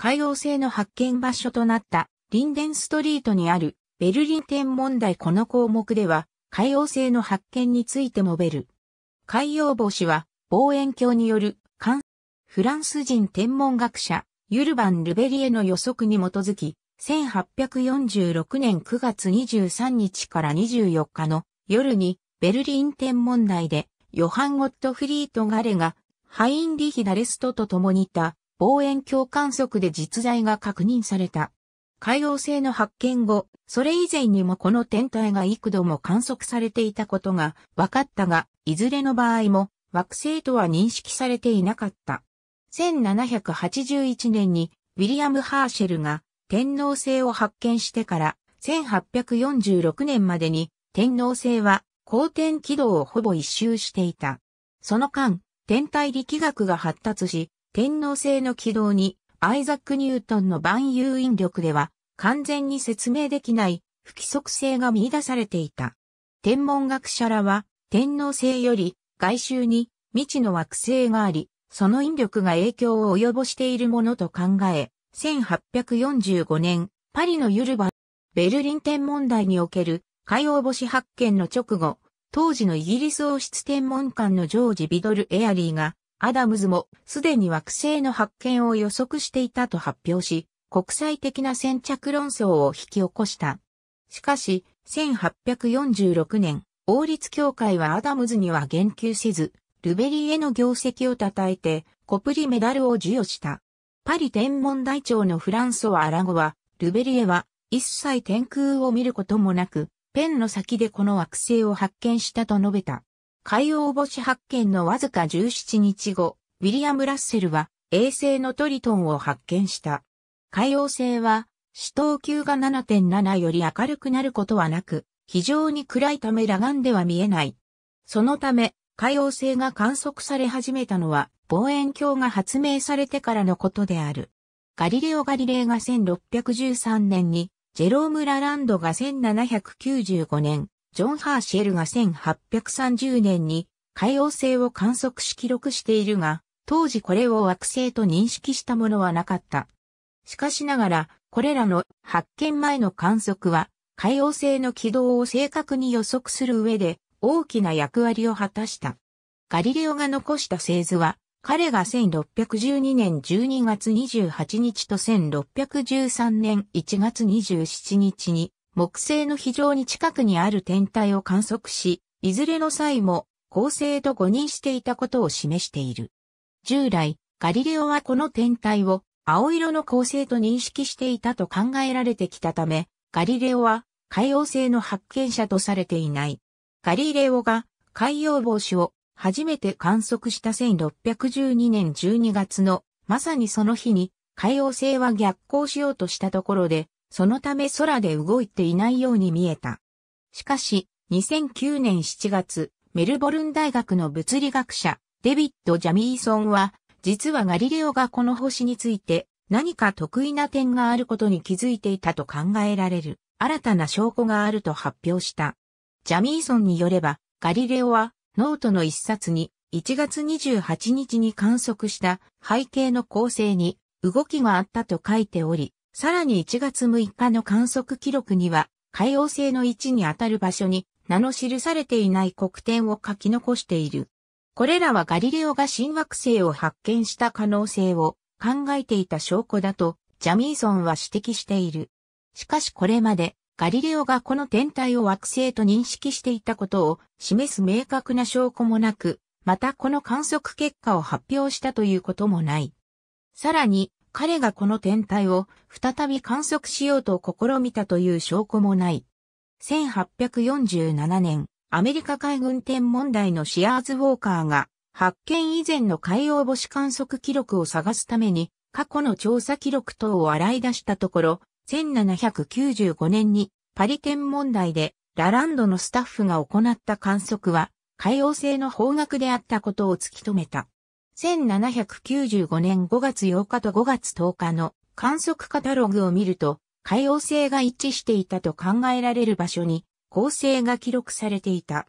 海洋星の発見場所となったリンデンストリートにあるベルリン天文台この項目では海洋星の発見についてもベル。海洋星は望遠鏡によるフランス人天文学者ユルバン・ルベリエの予測に基づき1846年9月23日から24日の夜にベルリン天文台でヨハン・ゴットフリート・ガレがハインリヒ・ダレストと共にいた望遠鏡観測で実在が確認された。海洋星の発見後、それ以前にもこの天体が幾度も観測されていたことが分かったが、いずれの場合も惑星とは認識されていなかった。1781年にウィリアム・ハーシェルが天皇星を発見してから1846年までに天皇星は公転軌道をほぼ一周していた。その間、天体力学が発達し、天皇制の軌道に、アイザック・ニュートンの万有引力では、完全に説明できない不規則性が見出されていた。天文学者らは、天皇制より外周に未知の惑星があり、その引力が影響を及ぼしているものと考え、1845年、パリのユルバ、ベルリン天文台における海洋星発見の直後、当時のイギリス王室天文館のジョージ・ビドル・エアリーが、アダムズもすでに惑星の発見を予測していたと発表し、国際的な先着論争を引き起こした。しかし、1846年、王立協会はアダムズには言及せず、ルベリーへの業績を称えて、コプリメダルを授与した。パリ天文台長のフランソワ・アラゴは、ルベリエは一切天空を見ることもなく、ペンの先でこの惑星を発見したと述べた。海洋星発見のわずか17日後、ウィリアム・ラッセルは衛星のトリトンを発見した。海洋星は、死闘級が7.7より明るくなることはなく、非常に暗いため裸眼では見えない。そのため、海洋星が観測され始めたのは、望遠鏡が発明されてからのことである。ガリレオ・ガリレイが1613年に、ジェローム・ラランドが1795年、ジョン・ハーシェルが1830年に海王星を観測し記録しているが、当時これを惑星と認識したものはなかった。しかしながら、これらの発見前の観測は、海王星の軌道を正確に予測する上で大きな役割を果たした。ガリレオが残した製図は、彼が1612年12月28日と1613年1月27日に木星の非常に近くにある天体を観測し、いずれの際も恒星と誤認していたことを示している。従来、ガリレオはこの天体を青色の恒星と認識していたと考えられてきたため、ガリレオは海洋星の発見者とされていない。ガリレオが海洋帽子を初めて観測した1612年12月のまさにその日に海洋星は逆行しようとしたところでそのため空で動いていないように見えた。しかし、2009年7月、メルボルン大学の物理学者、デビッド・ジャミーソンは、実はガリレオがこの星について何か得意な点があることに気づいていたと考えられる新たな証拠があると発表した。ジャミーソンによれば、ガリレオはノートの一冊に1月28日に観測した背景の構成に動きがあったと書いており、さらに1月6日の観測記録には、海王星の位置にあたる場所に名の記されていない黒点を書き残している。これらはガリレオが新惑星を発見した可能性を考えていた証拠だとジャミーソンは指摘している。しかしこれまでガリレオがこの天体を惑星と認識していたことを示す明確な証拠もなく、またこの観測結果を発表したということもない。さらに彼がこの天体を再び観測しようと試みたという証拠もない。1847年、アメリカ海軍天文台のシアーズ・ウォーカーが発見以前の海洋星観測記録を探すために過去の調査記録等を洗い出したところ、1795年にパリ天文台でラランドのスタッフが行った観測は海洋星の方角であったことを突き止めた。1795年5月8日と5月10日の観測カタログを見ると、海洋性が一致していたと考えられる場所に、恒星が記録されていた。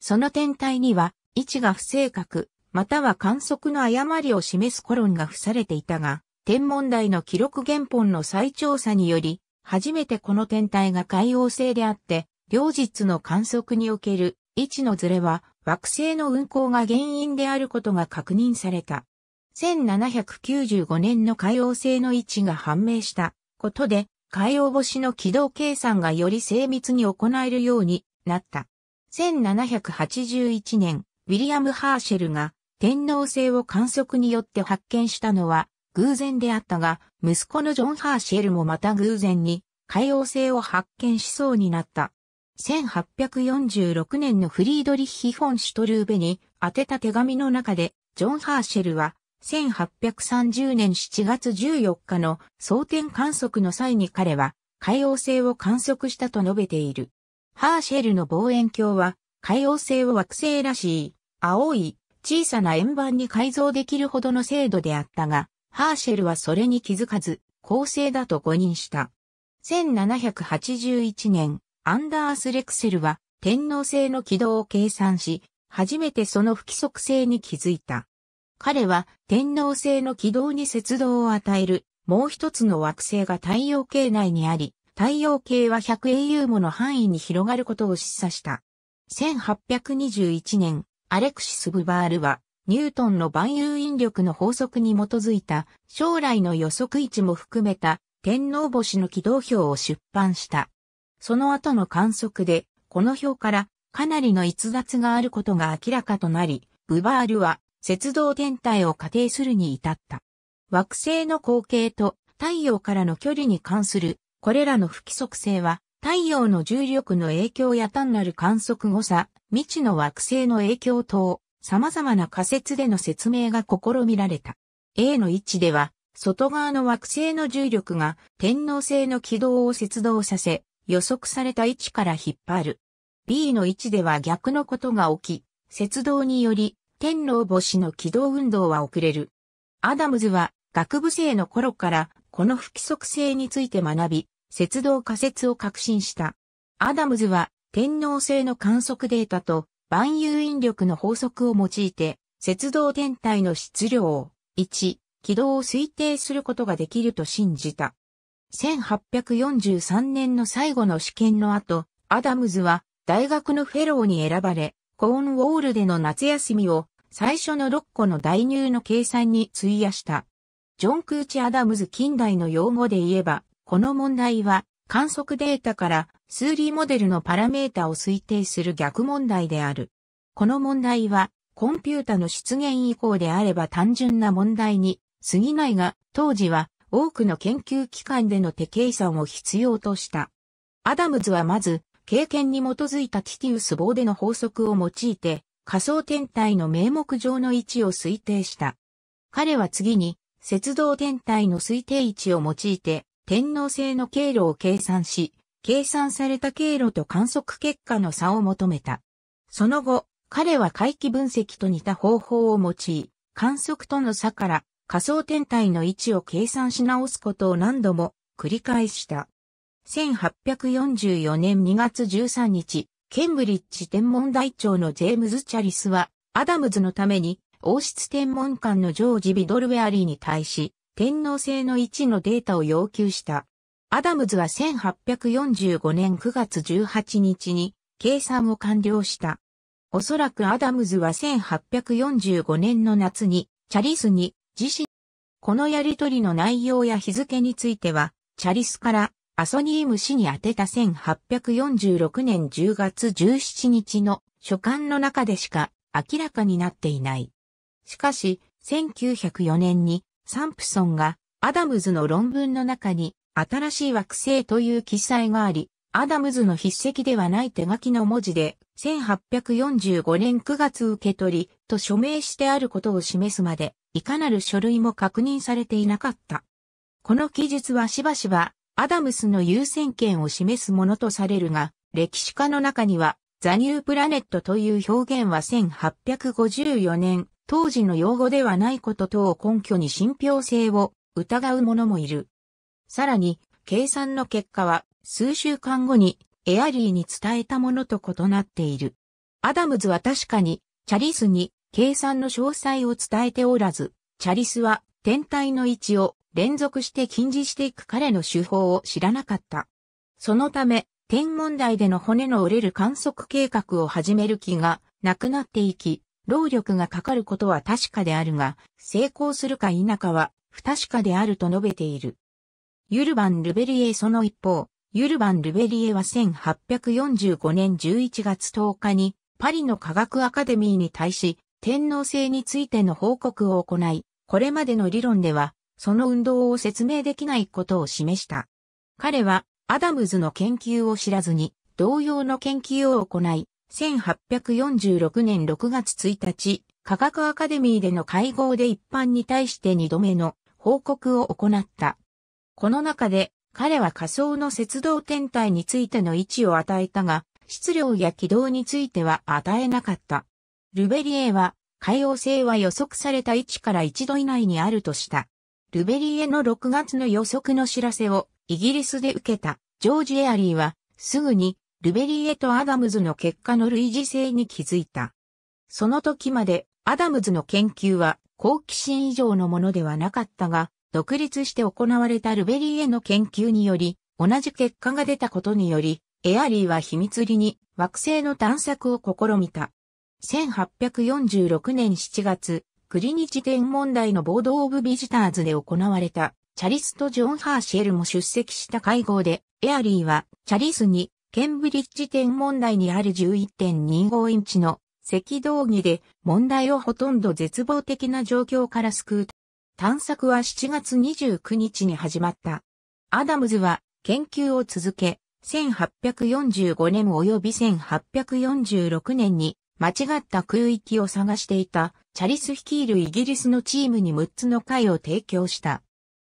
その天体には、位置が不正確、または観測の誤りを示すコロンが付されていたが、天文台の記録原本の再調査により、初めてこの天体が海洋性であって、両日の観測における位置のズレは惑星の運行が原因であることが確認された。1795年の海王星の位置が判明したことで、海王星の軌道計算がより精密に行えるようになった。1781年、ウィリアム・ハーシェルが天皇星を観測によって発見したのは偶然であったが、息子のジョン・ハーシェルもまた偶然に海王星を発見しそうになった。1846年のフリードリッヒ・フォン・シュトルーベに宛てた手紙の中で、ジョン・ハーシェルは、1830年7月14日の蒼天観測の際に彼は、海王星を観測したと述べている。ハーシェルの望遠鏡は、海王星を惑星らしい、青い、小さな円盤に改造できるほどの精度であったが、ハーシェルはそれに気づかず、恒星だと誤認した。1781年、アンダース・レクセルは天皇制の軌道を計算し、初めてその不規則性に気づいた。彼は天皇制の軌道に節動を与えるもう一つの惑星が太陽系内にあり、太陽系は 100au もの範囲に広がることを示唆した。1821年、アレクシス・ブバールは、ニュートンの万有引力の法則に基づいた将来の予測位置も含めた天皇星の軌道表を出版した。その後の観測で、この表からかなりの逸脱があることが明らかとなり、ブバールは雪道天体を仮定するに至った。惑星の光景と太陽からの距離に関するこれらの不規則性は太陽の重力の影響や単なる観測誤差、未知の惑星の影響等、様々な仮説での説明が試みられた。A の位置では、外側の惑星の重力が天王星の軌道を接動させ、予測された位置から引っ張る。B の位置では逆のことが起き、雪道により天狼星の軌道運動は遅れる。アダムズは学部生の頃からこの不規則性について学び、雪道仮説を革新した。アダムズは天皇星の観測データと万有引力の法則を用いて、雪道天体の質量を1、軌道を推定することができると信じた。1843年の最後の試験の後、アダムズは大学のフェローに選ばれ、コーンウォールでの夏休みを最初の6個の代入の計算に費やした。ジョン・クーチ・アダムズ近代の用語で言えば、この問題は観測データから数理モデルのパラメータを推定する逆問題である。この問題はコンピュータの出現以降であれば単純な問題に過ぎないが、当時は多くの研究機関での手計算を必要とした。アダムズはまず、経験に基づいたティティウス棒での法則を用いて、仮想天体の名目上の位置を推定した。彼は次に、雪道天体の推定位置を用いて、天皇星の経路を計算し、計算された経路と観測結果の差を求めた。その後、彼は回帰分析と似た方法を用い、観測との差から仮想天体の位置を計算し直すことを何度も繰り返した。1844年2月13日、ケンブリッジ天文台長のジェームズ・チャリスは、アダムズのために、王室天文館のジョージ・ビドルウェアリーに対し、天皇制の位置のデータを要求した。アダムズは1845年9月18日に計算を完了した。おそらくアダムズは1845年の夏にチャリスに自身、このやりとりの内容や日付については、チャリスからアソニーム氏に宛てた1846年10月17日の書簡の中でしか明らかになっていない。しかし、1904年にサンプソンがアダムズの論文の中に新しい惑星という記載があり、アダムズの筆跡ではない手書きの文字で、1845年9月受け取りと署名してあることを示すまで、いかなる書類も確認されていなかった。この記述はしばしば、アダムスの優先権を示すものとされるが、歴史家の中には、ザニュープラネットという表現は1854年、当時の用語ではないこと等を根拠に信憑性を疑う者もいる。さらに、計算の結果は、数週間後にエアリーに伝えたものと異なっている。アダムズは確かに、チャリスに計算の詳細を伝えておらず、チャリスは天体の位置を連続して禁じしていく彼の手法を知らなかった。そのため、天文台での骨の折れる観測計画を始める気がなくなっていき、労力がかかることは確かであるが、成功するか否かは不確かであると述べている。ユルバン・ルベリエその一方、ユルバン・ルベリエは1845年11月10日にパリの科学アカデミーに対し天皇制についての報告を行い、これまでの理論では、その運動を説明できないことを示した。彼は、アダムズの研究を知らずに、同様の研究を行い、1846年6月1日、科学アカデミーでの会合で一般に対して二度目の報告を行った。この中で、彼は仮想の雪道天体についての位置を与えたが、質量や軌道については与えなかった。ルベリエは、海王星は予測された位置から1度以内にあるとした。ルベリエの6月の予測の知らせをイギリスで受けたジョージ・エアリーはすぐにルベリエとアダムズの結果の類似性に気づいた。その時までアダムズの研究は好奇心以上のものではなかったが、独立して行われたルベリエの研究により、同じ結果が出たことにより、エアリーは秘密裏に惑星の探索を試みた。1846年7月、クリニチ天文台のボード・オブ・ビジターズで行われた、チャリスとジョン・ハーシェルも出席した会合で、エアリーは、チャリスに、ケンブリッジ天文台にある11.25インチの赤道儀で問題をほとんど絶望的な状況から救う。探索は7月29日に始まった。アダムズは研究を続け、1845年及び1846年に間違った空域を探していたチャリス率いるイギリスのチームに6つの回を提供した。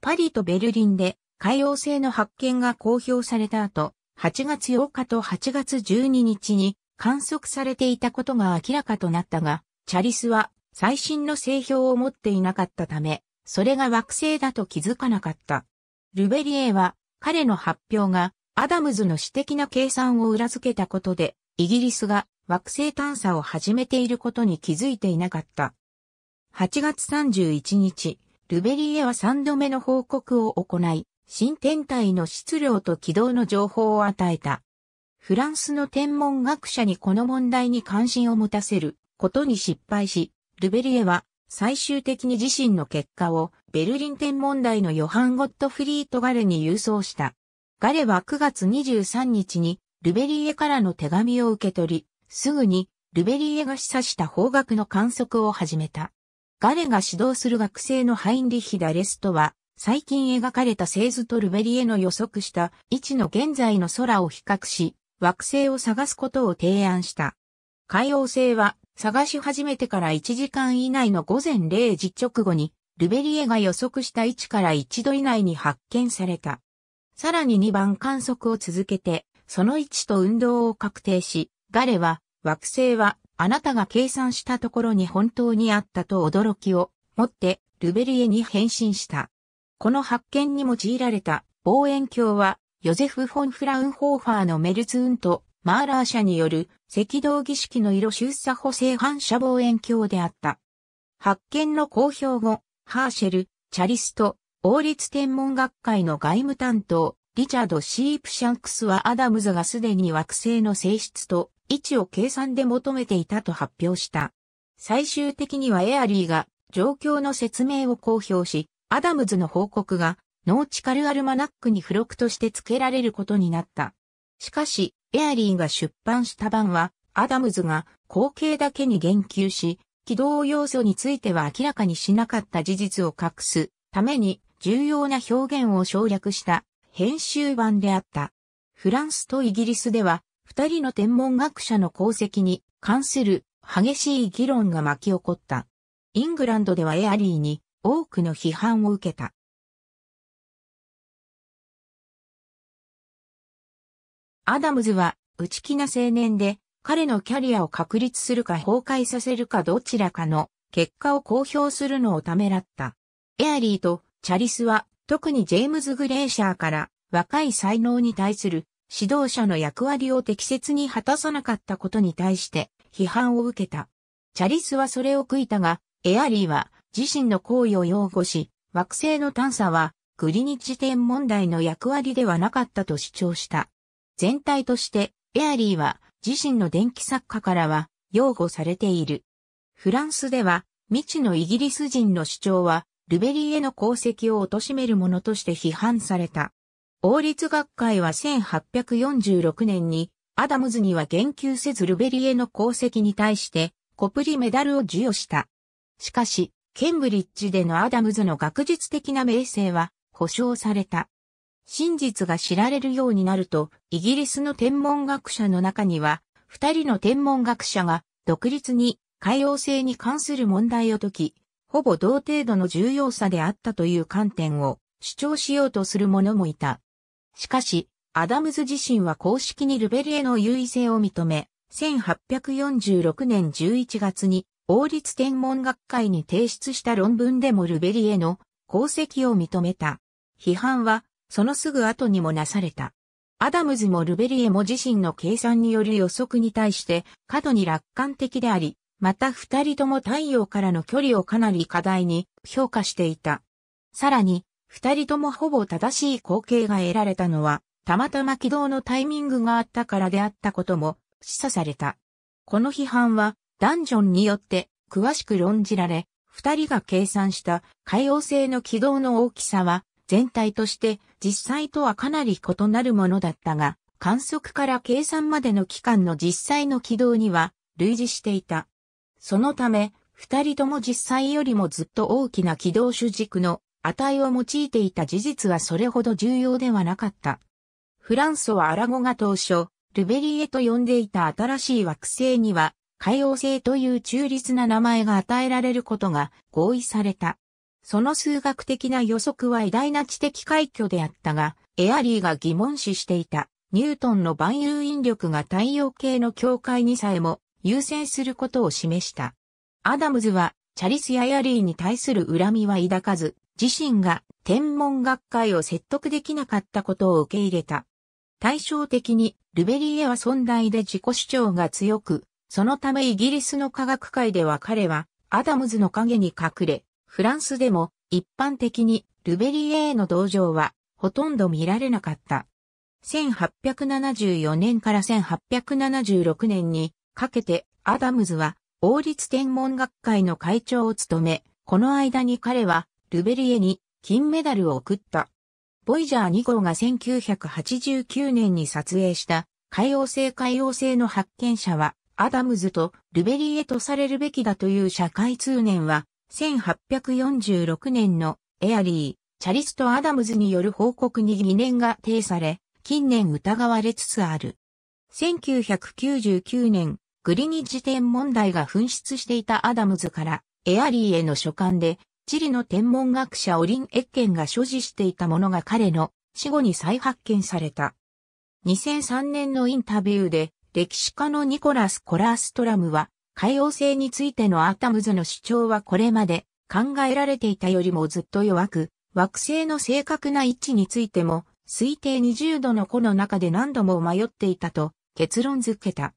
パリとベルリンで海洋性の発見が公表された後、8月8日と8月12日に観測されていたことが明らかとなったが、チャリスは最新の製氷を持っていなかったため、それが惑星だと気づかなかった。ルベリエは彼の発表がアダムズの私的な計算を裏付けたことで、イギリスが惑星探査を始めていることに気づいていなかった。8月31日、ルベリエは3度目の報告を行い、新天体の質量と軌道の情報を与えた。フランスの天文学者にこの問題に関心を持たせることに失敗し、ルベリエは最終的に自身の結果をベルリン天文台のヨハン・ゴットフリート・ガレに郵送した。ガレは9月23日にルベリエからの手紙を受け取り、すぐにルベリエが示唆した方角の観測を始めた。ガレが指導する学生のハインリヒ・ダレストは、最近描かれた星図とルベリエの予測した位置の現在の空を比較し、惑星を探すことを提案した。海王星は探し始めてから1時間以内の午前0時直後に、ルベリエが予測した位置から1度以内に発見された。さらに2番観測を続けて、その位置と運動を確定し、彼は、惑星は、あなたが計算したところに本当にあったと驚きを持って、ルベリエに返信した。この発見に用いられた望遠鏡は、ヨゼフ・フォン・フラウンホーファーのメルツーンとマーラー社による赤道儀式の色出作補正反射望遠鏡であった。発見の公表後、ハーシェル、チャリスト、王立天文学会の外務担当、リチャード・シープシャンクスはアダムズがすでに惑星の性質と位置を計算で求めていたと発表した。最終的にはエアリーが状況の説明を公表し、アダムズの報告がノーチカルアルマナックに付録として付けられることになった。しかし、エアリーが出版した版は、アダムズが後継だけに言及し、軌道要素については明らかにしなかった事実を隠すために重要な表現を省略した編集版であった。フランスとイギリスでは二人の天文学者の功績に関する激しい議論が巻き起こった。イングランドではエアリーに多くの批判を受けた。アダムズは内気な青年で彼のキャリアを確立するか崩壊させるかどちらかの結果を公表するのをためらった。エアリーとチャリスは特にジェームズ・グレーシャーから若い才能に対する指導者の役割を適切に果たさなかったことに対して批判を受けた。チャリスはそれを悔いたが、エアリーは自身の行為を擁護し、惑星の探査はグリニッジ点問題の役割ではなかったと主張した。全体としてエアリーは自身の電気作家からは擁護されている。フランスでは未知のイギリス人の主張はルベリーへの功績を貶めるものとして批判された。王立学会は1846年に、アダムズには言及せずルベリエの功績に対して、コプリメダルを授与した。しかし、ケンブリッジでのアダムズの学術的な名声は保証された。真実が知られるようになると、イギリスの天文学者の中には、二人の天文学者が独立に海洋性に関する問題を解き、ほぼ同程度の重要さであったという観点を主張しようとする者もいた。しかし、アダムズ自身は公式にルベリエの優位性を認め、1846年11月に王立天文学会に提出した論文でもルベリエの功績を認めた。批判は、そのすぐ後にもなされた。アダムズもルベリエも自身の計算による予測に対して過度に楽観的であり、また二人とも太陽からの距離をかなり課題に評価していた。さらに、二人ともほぼ正しい光景が得られたのは、たまたま軌道のタイミングがあったからであったことも示唆された。この批判は、ダンジョンによって詳しく論じられ、二人が計算した海洋性の軌道の大きさは、全体として実際とはかなり異なるものだったが、観測から計算までの期間の実際の軌道には類似していた。そのため、二人とも実際よりもずっと大きな軌道主軸の値を用いていた事実はそれほど重要ではなかった。フランソはアラゴが当初、ルベリエと呼んでいた新しい惑星には、海王星という中立な名前が与えられることが合意された。その数学的な予測は偉大な知的快挙であったが、エアリーが疑問視していた、ニュートンの万有引力が太陽系の境界にさえも優先することを示した。アダムズは、チャリスやエアリーに対する恨みは抱かず、自身が天文学会を説得できなかったことを受け入れた。対照的に、ルベリエは尊大で自己主張が強く、そのためイギリスの科学界では彼は、アダムズの影に隠れ、フランスでも一般的にルベリエの同情はほとんど見られなかった。1874年から1876年にかけてアダムズは王立天文学会の会長を務め、この間に彼はルベリエに金メダルを送った。ボイジャー2号が1989年に撮影した海洋星海洋星の発見者はアダムズとルベリエとされるべきだという社会通念は1846年のエアリー、チャリスト・アダムズによる報告に疑念が呈され近年疑われつつある。1999年グリニッジ店問題が紛失していたアダムズからエアリーへの書簡でチリの天文学者オリン・エッケンが所持していたものが彼の死後に再発見された。2003年のインタビューで歴史家のニコラス・コラーストラムは海洋性についてのアタムズの主張はこれまで考えられていたよりもずっと弱く惑星の正確な位置についても推定20度の弧の中で何度も迷っていたと結論付けた。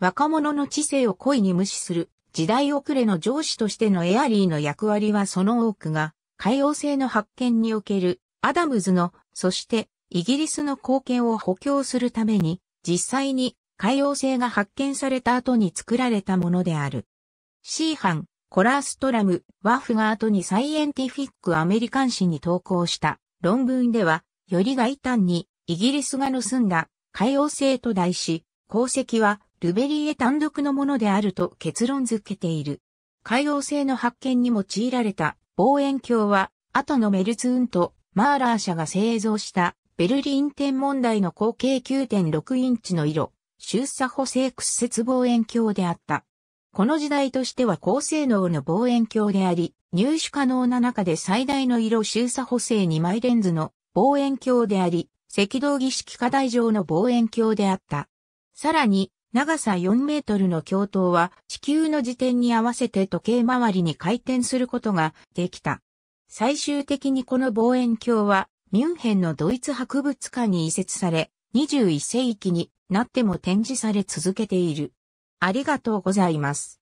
若者の知性を故意に無視する時代遅れの上司としてのエアリーの役割はその多くが、海洋性の発見におけるアダムズの、そしてイギリスの貢献を補強するために、実際に海洋性が発見された後に作られたものである。C 班、コラーストラム、ワフが後にサイエンティフィックアメリカン誌に投稿した論文では、より大端にイギリスが盗んだ海洋性と題し、功績はルベリエ単独のものであると結論付けている。海王星の発見に用いられた望遠鏡は、後のメルツーンとマーラー社が製造したベルリン天文台の口径9.6インチの色、出査補正屈折望遠鏡であった。この時代としては高性能の望遠鏡であり、入手可能な中で最大の色周差補正2枚レンズの望遠鏡であり、赤道儀式課題上の望遠鏡であった。さらに、長さ4メートルの教頭は地球の時点に合わせて時計回りに回転することができた。最終的にこの望遠鏡はミュンヘンのドイツ博物館に移設され21世紀になっても展示され続けている。ありがとうございます。